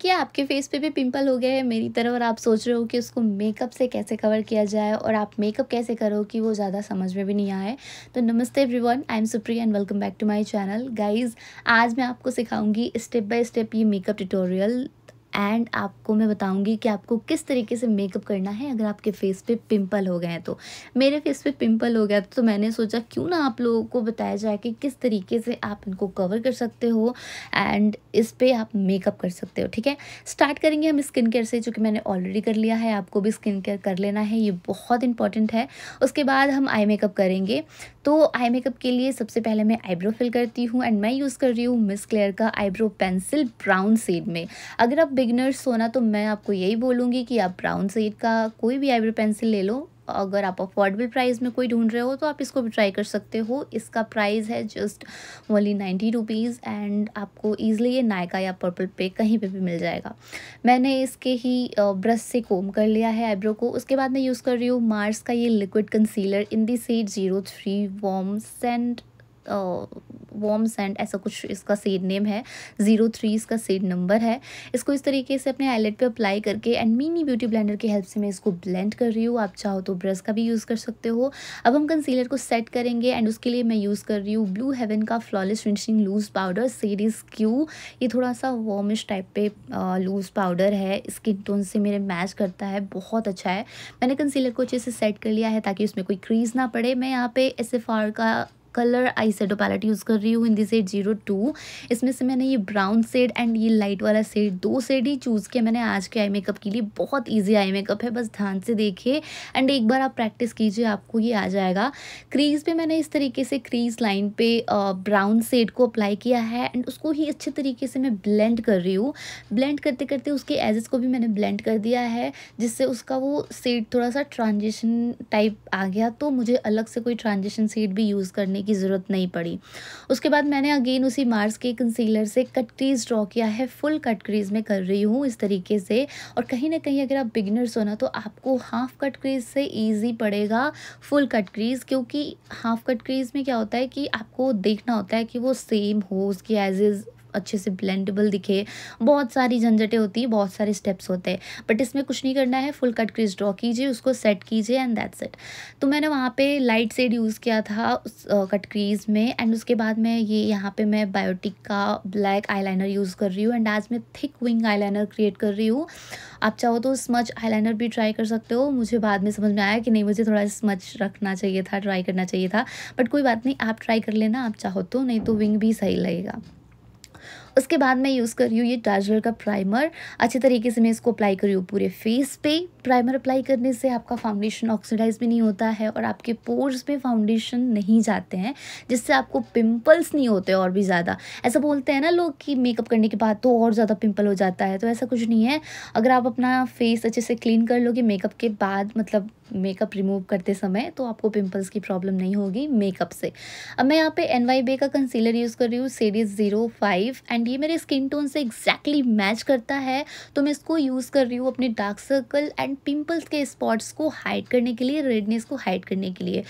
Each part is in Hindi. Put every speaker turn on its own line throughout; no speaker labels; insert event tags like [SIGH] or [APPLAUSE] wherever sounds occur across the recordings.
कि आपके फेस पे भी पिंपल हो गए हैं मेरी तरह और आप सोच रहे हो कि उसको मेकअप से कैसे कवर किया जाए और आप मेकअप कैसे करो कि वो ज़्यादा समझ में भी नहीं आए तो नमस्ते everyone I am Supriya and welcome back to my channel guys आज मैं आपको सिखाऊंगी स्टेप बाय स्टेप ये मेकअप ट्यूटोरियल एंड आपको मैं बताऊंगी कि आपको किस तरीके से मेकअप करना है अगर आपके फेस पे पिंपल हो गए हैं तो मेरे फेस पे पिंपल हो गया तो, तो मैंने सोचा क्यों ना आप लोगों को बताया जाए कि किस तरीके से आप इनको कवर कर सकते हो एंड इस पर आप मेकअप कर सकते हो ठीक है स्टार्ट करेंगे हम स्किन केयर से जो कि मैंने ऑलरेडी कर लिया है आपको भी स्किन केयर कर लेना है ये बहुत इंपॉर्टेंट है उसके बाद हम आई मेकअप करेंगे तो आई मेकअप के लिए सबसे पहले मैं आईब्रो फिल करती हूँ एंड मैं यूज़ कर रही हूँ मिस क्लेयर का आईब्रो पेंसिल ब्राउन सेड में अगर आप बिगनर्स ना तो मैं आपको यही बोलूँगी कि आप ब्राउन सेड का कोई भी आईब्रो पेंसिल ले लो अगर आप अफोर्डेबल प्राइस में कोई ढूंढ रहे हो तो आप इसको भी ट्राई कर सकते हो इसका प्राइस है just only ninety rupees and आपको ईजिली ये नायका या पर्पल पे कहीं पे भी मिल जाएगा मैंने इसके ही ब्रश से कोम कर लिया है आईब्रो को उसके बाद मैं यूज़ कर रही हूँ मार्स का ये liquid concealer in the shade zero three warm scent warms and ऐसा कुछ इसका सेड नेम है ज़ीरो थ्री इसका सेड नंबर है इसको इस तरीके से अपने आईलेट पे अप्लाई करके एंड मिनी ब्यूटी ब्लेंडर की हेल्प से मैं इसको ब्लेंड कर रही हूँ आप चाहो तो ब्रश का भी यूज़ कर सकते हो अब हम कंसीलर को सेट करेंगे एंड उसके लिए मैं यूज़ कर रही हूँ ब्लू हेवन का flawless finishing loose powder series Q ये थोड़ा सा वॉमिश टाइप पे लूज पाउडर है स्किन टोन से मेरे मैच करता है बहुत अच्छा है मैंने कंसीलर को अच्छे से सेट कर लिया है ताकि उसमें कोई क्रीज ना पड़े मैं यहाँ पे एस का colour eye shadow palette use कर रही हूँ in the shade zero two इसमें से मैंने ये ब्राउन सेड एंड ये लाइट वाला सेड दो सेड ही चूज़ किया मैंने आज के आई मेकअप के लिए बहुत ईजी आई मेकअप है बस ध्यान से देखिए एंड एक बार आप प्रैक्टिस कीजिए आपको ये आ जाएगा क्रीज़ पे मैंने इस तरीके से क्रीज़ लाइन पे ब्राउन सेड को अप्लाई किया है एंड उसको ही अच्छे तरीके से मैं ब्लेंड कर रही हूँ ब्लेंड करते करते उसके एजेस को भी मैंने ब्लेंड कर दिया है जिससे उसका वो सेड थोड़ा सा ट्रांजेशन टाइप आ गया तो मुझे अलग से कोई ट्रांजेशन सेड भी यूज़ करने करने की ज़रूरत नहीं पड़ी उसके बाद मैंने अगेन उसी मार्स के कंसीलर से कट क्रीज ड्रॉ किया है फुल कट क्रीज में कर रही हूँ इस तरीके से और कहीं ना कहीं अगर आप बिगनर्स हो ना तो आपको हाफ कट क्रीज से ईजी पड़ेगा फुल कट क्रीज क्योंकि हाफ कट क्रीज में क्या होता है कि आपको देखना होता है कि वो सेम हो उसकी एज इज़ अच्छे से ब्लेंडेबल दिखे बहुत सारी झंझटें होती हैं बहुत सारे स्टेप्स होते हैं बट इसमें कुछ नहीं करना है फुल कट क्रीज ड्रॉ कीजिए उसको सेट कीजिए एंड दैट्स इट तो मैंने वहाँ पे लाइट सेड यूज़ किया था उस कट क्रीज में एंड उसके बाद मैं ये यहाँ पे मैं बायोटिक का ब्लैक आई यूज़ कर रही हूँ एंड आज मैं थिक विंग आई क्रिएट कर रही हूँ आप चाहो तो स्मच आई भी ट्राई कर सकते हो मुझे बाद में समझ में आया कि नहीं मुझे थोड़ा स्मच रखना चाहिए था ट्राई करना चाहिए था बट कोई बात नहीं आप ट्राई कर लेना आप चाहो तो नहीं तो विंग भी सही लगेगा उसके बाद मैं यूज़ कर रही हूँ ये डार्जलर का प्राइमर अच्छे तरीके से मैं इसको अप्लाई कर रही हूँ पूरे फेस पे प्राइमर अप्लाई करने से आपका फाउंडेशन ऑक्सीडाइज भी नहीं होता है और आपके पोर्स में फाउंडेशन नहीं जाते हैं जिससे आपको पिंपल्स नहीं होते और भी ज़्यादा ऐसा बोलते हैं ना लोग कि मेकअप करने के बाद तो और ज़्यादा पिम्पल हो जाता है तो ऐसा कुछ नहीं है अगर आप अपना फेस अच्छे से क्लीन कर लोगे मेकअप के बाद मतलब मेकअप रिमूव करते समय तो आपको पिंपल्स की प्रॉब्लम नहीं होगी मेकअप से अब मैं यहाँ पे एन वाई बे का कंसीलर यूज़ कर रही हूँ series zero five and and ये मेरे स्किन टोन से एग्जैक्टली exactly मैच करता है तो मैं इसको यूज़ कर रही हूँ अपने डार्क सर्कल एंड पिम्पल्स के स्पॉट्स को हाइड करने के लिए रेडनेस को हाइड करने के लिए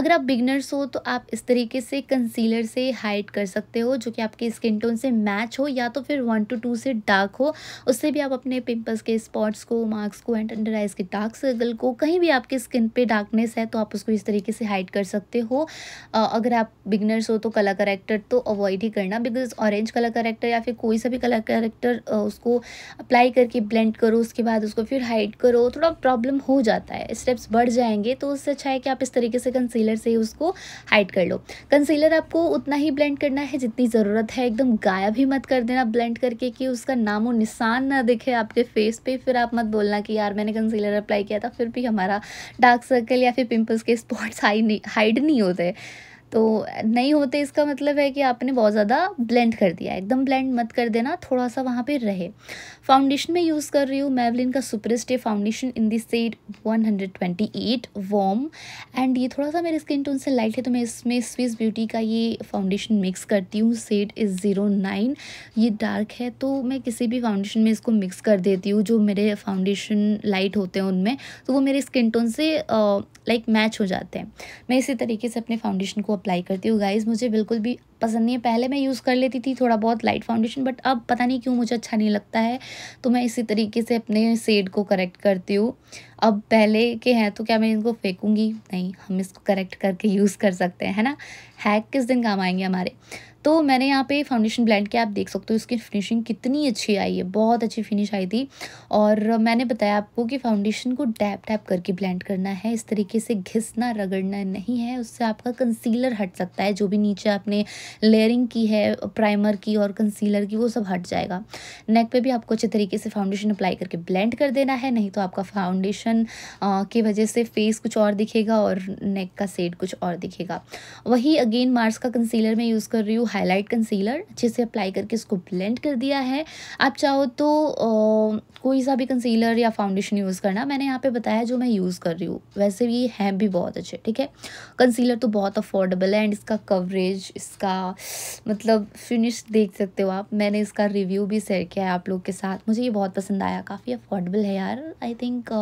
अगर आप बिगनर्स हो तो आप इस तरीके से कंसीलर से हाइड कर सकते हो जो कि आपके स्किन टोन से मैच हो या तो फिर वन टू टू से डार्क हो उससे भी आप अपने पिम्पल्स के स्पॉट्स को मार्क्स को एंड अंडर आइज के डार्क सर्कल को कहीं भी आपके स्किन पर डार्कनेस है तो आप उसको इस तरीके से हाइड कर सकते हो अगर आप बिगनर्स हो तो कलर करेक्टर तो अवॉइड ही करना because orange colour corrector character या फिर कोई सा भी कलर करेक्टर उसको अप्लाई करके ब्लेंड करो उसके बाद उसको फिर हाइड करो थोड़ा प्रॉब्लम हो जाता है स्टेप्स बढ़ जाएंगे तो उससे अच्छा है कि आप इस तरीके से कंसीलर से उसको हाइड कर लो कंसीलर आपको उतना ही ब्लेंड करना है जितनी ज़रूरत है एकदम गायब ही मत कर देना ब्लेंड करके कि उसका और निशान ना दिखे आपके फेस पर फिर आप मत बोलना कि यार मैंने कंसीलर अप्लाई किया था फिर भी हमारा डार्क सर्कल या फिर पिम्पल्स के स्पॉट्स हाई नहीं हाइड नहीं होते तो नहीं होते इसका मतलब है कि आपने बहुत ज़्यादा ब्लेंड कर दिया एकदम ब्लेंड मत कर देना थोड़ा सा वहाँ पे रहे फाउंडेशन में यूज़ कर रही हूँ मेवलिन का super stay foundation in the shade 128 warm and ये थोड़ा सा मेरे स्किन टोन से लाइट है तो मैं इसमें स्विस ब्यूटी का ये फाउंडेशन मिक्स करती हूँ सेड इज़ ज़ीरो नाइन ये डार्क है तो मैं किसी भी फाउंडेशन में इसको मिक्स कर देती हूँ जो मेरे फाउंडेशन लाइट होते हैं उनमें तो वो मेरे स्किन टोन से लाइक मैच हो जाते हैं मैं इसी तरीके से अपने फाउंडेशन को अप्लाई करती हूँ गाइज़ मुझे बिल्कुल भी पसंद नहीं है पहले मैं यूज़ कर लेती थी थोड़ा बहुत लाइट फाउंडेशन बट अब पता नहीं क्यों मुझे अच्छा नहीं लगता है तो मैं इसी तरीके से अपने सेड को करेक्ट करती हूँ अब पहले के हैं तो क्या मैं इनको फेंकूँगी नहीं हम इसको करेक्ट करके यूज़ कर सकते हैं है ना हैक किस दिन काम आएंगे हमारे तो मैंने यहाँ पे फाउंडेशन ब्लेंड के आप देख सकते हो इसकी फिनिशिंग कितनी अच्छी आई है बहुत अच्छी फिनिश आई थी और मैंने बताया आपको कि फाउंडेशन को डैप डैप करके ब्लेंड करना है इस तरीके से घिसना रगड़ना नहीं है उससे आपका कंसीलर हट सकता है जो भी नीचे आपने लेयरिंग की है प्राइमर की और कंसीलर की वो सब हट जाएगा नेक पे भी आपको अच्छे तरीके से फाउंडेशन अप्लाई करके ब्लेंड कर देना है नहीं तो आपका फाउंडेशन की वजह से फेस कुछ और दिखेगा और नेक का सेट कुछ और दिखेगा वही अगेन मार्स का कंसीलर मैं यूज़ कर रही हूँ हाईलाइट कंसीलर अच्छे से अप्लाई करके इसको ब्लेंड कर दिया है आप चाहो तो कोई सा भी कंसीलर या फाउंडेशन यूज़ करना मैंने यहाँ पे बताया जो मैं यूज़ कर रही हूँ वैसे भी हैं भी बहुत अच्छे ठीक है कंसीलर तो बहुत अफोर्डेबल है एंड इसका कवरेज इसका का मतलब फिनिश देख सकते हो आप मैंने इसका रिव्यू भी शेयर किया है आप लोग के साथ मुझे ये बहुत पसंद आया काफ़ी अफोर्डेबल है यार I think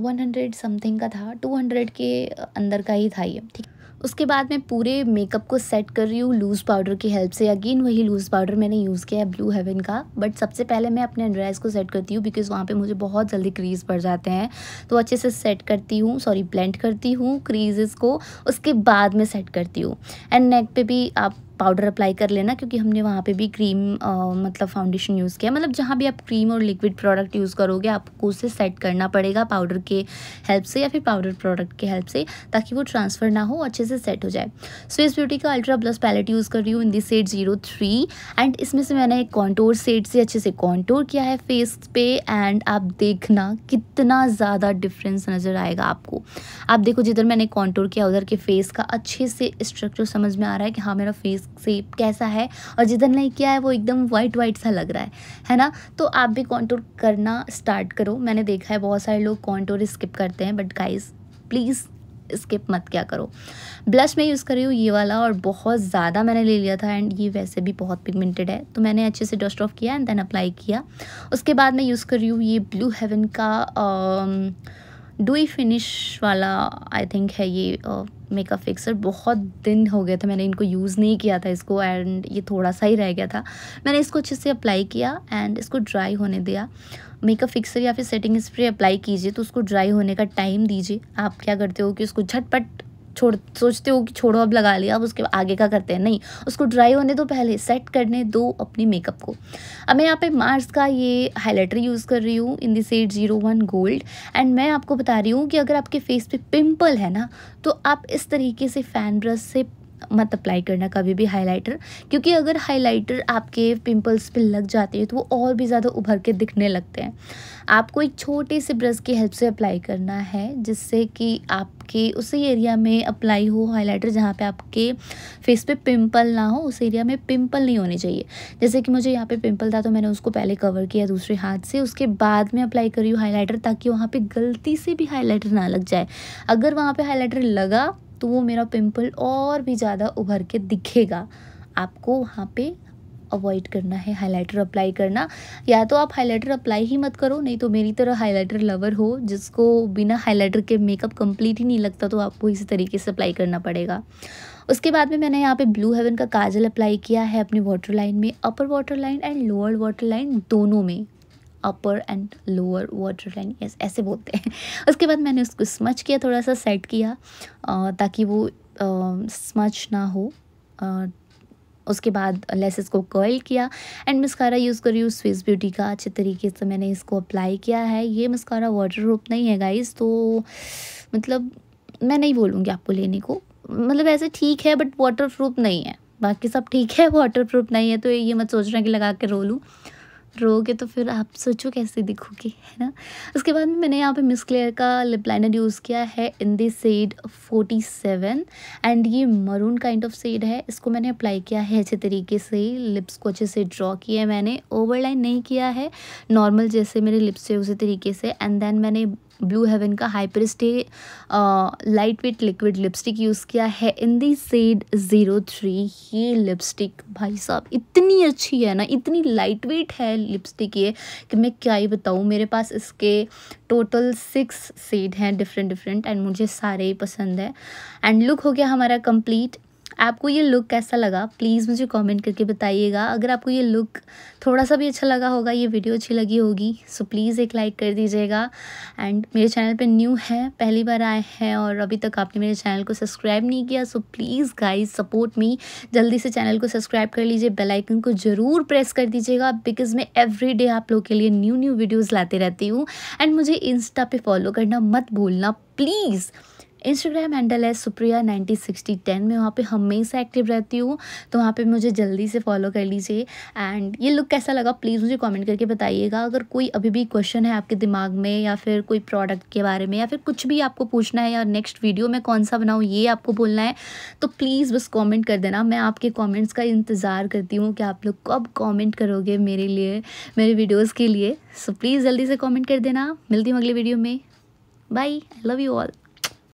one hundred something का था टू हंड्रेड के अंदर का ही था ये ठीक उसके बाद मैं पूरे मेकअप को सेट कर रही हूँ लूज़ पाउडर की हेल्प से अगेन वही लूज़ पाउडर मैंने यूज़ किया है ब्लू हेवन का बट सबसे पहले मैं अपने ड्रेस को सेट करती हूँ बिकॉज़ वहाँ पे मुझे बहुत जल्दी क्रीज़ पड़ जाते हैं तो अच्छे से सेट करती हूँ सॉरी ब्लेंड करती हूँ क्रीज़ को उसके बाद में सेट करती हूँ एंड नेक पर भी आप पाउडर अप्लाई कर लेना क्योंकि हमने वहाँ पे भी क्रीम आ, मतलब फाउंडेशन यूज़ किया मतलब जहाँ भी आप क्रीम और लिक्विड प्रोडक्ट यूज़ करोगे आपको उसे सेट करना पड़ेगा पाउडर के हेल्प से या फिर पाउडर प्रोडक्ट के हेल्प से ताकि वो ट्रांसफ़र ना हो अच्छे से सेट हो जाए सो इस ब्यूटी का अल्ट्रा ब्लस पैलेट यूज़ कर रही हूँ in the shade zero three and इसमें से मैंने एक कॉन्टोर सेट से अच्छे से कॉन्टोर किया है फेस पे एंड आप देखना कितना ज़्यादा डिफरेंस नज़र आएगा आपको आप देखो जिधर मैंने कॉन्टोर किया उधर के फेस का अच्छे से स्ट्रक्चर समझ में आ रहा है कि हाँ मेरा फेस शेप कैसा है और जिधर नहीं किया है वो एकदम वाइट वाइट सा लग रहा है है ना तो आप भी कॉन्टोर करना स्टार्ट करो मैंने देखा है बहुत सारे लोग कॉन्टोर स्किप करते हैं बट गाइज प्लीज़ स्किप मत क्या करो ब्लश मैं यूज़ कर रही हूँ ये वाला और बहुत ज़्यादा मैंने ले लिया था एंड ये वैसे भी बहुत पिगमेंटेड है तो मैंने अच्छे से डस्ट ऑफ किया एंड देन अप्लाई किया उसके बाद मैं यूज़ कर रही हूँ ये ब्लू हेवन का आ, डुई फिनिश वाला आई थिंक है ये मेकअप फिक्सर बहुत दिन हो गए थे मैंने इनको यूज़ नहीं किया था इसको एंड ये थोड़ा सा ही रह गया था मैंने इसको अच्छे से अप्लाई किया एंड इसको ड्राई होने दिया मेकअप फिक्सर या फिर सेटिंग स्प्रे अप्लाई कीजिए तो उसको ड्राई होने का टाइम दीजिए आप क्या करते हो कि उसको झटपट छोड़ सोचते हो कि छोड़ो अब लगा लिया अब उसके आगे का करते हैं नहीं उसको ड्राई होने दो पहले सेट करने दो अपने मेकअप को अब मैं यहाँ पे मार्स का ये हाईलाइटर यूज़ कर रही हूँ in the shade zero one gold and मैं आपको बता रही हूँ कि अगर आपके फेस पे पिम्पल है ना तो आप इस तरीके से फ़ैन ब्रश से मत अप्लाई करना कभी भी हाइलाइटर क्योंकि अगर हाइलाइटर आपके पिंपल्स पे लग जाते हैं तो वो और भी ज़्यादा उभर के दिखने लगते हैं आपको एक छोटे से ब्रश की हेल्प से अप्लाई करना है जिससे कि आपके उसी एरिया में अप्लाई हो हाइलाइटर जहाँ पे आपके फेस पे पिंपल ना हो उस एरिया में पिंपल नहीं होने चाहिए जैसे कि मुझे यहाँ पे पिंपल था तो मैंने उसको पहले कवर किया दूसरे हाथ से उसके बाद में अप्लाई करी हूँ हाईलाइटर ताकि वहाँ पर गलती से भी हाईलाइटर ना लग जाए अगर वहाँ पर हाईलाइटर लगा तो वो मेरा पिंपल और भी ज़्यादा उभर के दिखेगा आपको वहाँ पे अवॉइड करना है हाइलाइटर अप्लाई करना या तो आप हाइलाइटर अप्लाई ही मत करो नहीं तो मेरी तरह हाइलाइटर लवर हो जिसको बिना हाइलाइटर के मेकअप कंप्लीट ही नहीं लगता तो आपको इसी तरीके से अप्लाई करना पड़ेगा उसके बाद में मैंने यहाँ पे ब्लू हेवन का काजल अप्लाई किया है अपनी वाटर लाइन में upper water line and lower water line दोनों में upper and lower water line yes ऐसे बोलते हैं उसके बाद मैंने उसको स्मच किया थोड़ा सा सेट किया ताकि वो स्मच ना हो उसके बाद लेसेस को कर्ल किया एंड मस्कारा यूज़ करी हूँ स्विस ब्यूटी का अच्छे तरीके से मैंने इसको अप्लाई किया है ये मस्कारा वाटर प्रूफ नहीं है गाइज़ तो मतलब मैं नहीं बोलूँगी आपको लेने को मतलब ऐसे ठीक है बट वाटर प्रूफ नहीं है बाकी सब ठीक है वाटर [LAUGHS] प्रूफ नहीं है तो ये मत सोच रहा कि लगा के रो लूँ रोगे तो फिर आप सोचो कैसे दिखोगे है ना उसके बाद मैंने यहाँ पे मिस क्लेयर का लिप लाइनर यूज़ किया है in the shade forty seven and ये मरून काइंड ऑफ सेड है इसको मैंने अप्लाई किया है अच्छे तरीके से लिप्स को अच्छे से ड्रॉ किया है मैंने ओवरलाइन नहीं किया है नॉर्मल जैसे मेरे लिप्स है उसी तरीके से एंड देन मैंने ब्लू हेवन का stay light weight liquid lipstick use किया है in the shade zero three ये लिपस्टिक भाई साहब इतनी अच्छी है ना इतनी लाइट वेट है लिपस्टिक ये कि मैं क्या ही बताऊँ मेरे पास इसके टोटल सिक्स सेड हैं डिफरेंट डिफरेंट एंड मुझे सारे ही पसंद है एंड लुक हो गया हमारा कंप्लीट आपको ये लुक कैसा लगा प्लीज़ मुझे कमेंट करके बताइएगा अगर आपको ये लुक थोड़ा सा भी अच्छा लगा होगा ये वीडियो अच्छी लगी होगी सो प्लीज़ एक लाइक कर दीजिएगा एंड मेरे चैनल पे न्यू है पहली बार आए हैं और अभी तक आपने मेरे चैनल को सब्सक्राइब नहीं किया so please guys support me जल्दी से चैनल को सब्सक्राइब कर लीजिए बेलाइकन को ज़रूर प्रेस कर दीजिएगा बिकॉज़ मैं एवरी आप लोग के लिए न्यू न्यू वीडियोज़ लाते रहती हूँ एंड मुझे इंस्टा पर फॉलो करना मत भूलना प्लीज़ इंस्टाग्राम हैंडल है सुप्रिया नाइन्टी सिक्सटी टेन में वहाँ पे हमेशा एक्टिव रहती हूँ तो वहाँ पे मुझे जल्दी से फॉलो कर लीजिए एंड ये लुक कैसा लगा प्लीज़ मुझे कमेंट करके बताइएगा अगर कोई अभी भी क्वेश्चन है आपके दिमाग में या फिर कोई प्रोडक्ट के बारे में या फिर कुछ भी आपको पूछना है या नेक्स्ट वीडियो में कौन सा बनाऊँ ये आपको बोलना है तो प्लीज़ बस कॉमेंट कर देना मैं आपके कॉमेंट्स का इंतज़ार करती हूँ कि आप लोग कब कॉमेंट करोगे मेरे लिए मेरे वीडियोज़ के लिए सो प्लीज़ जल्दी से कॉमेंट कर देना मिलती हूँ अगले वीडियो में bye I love you all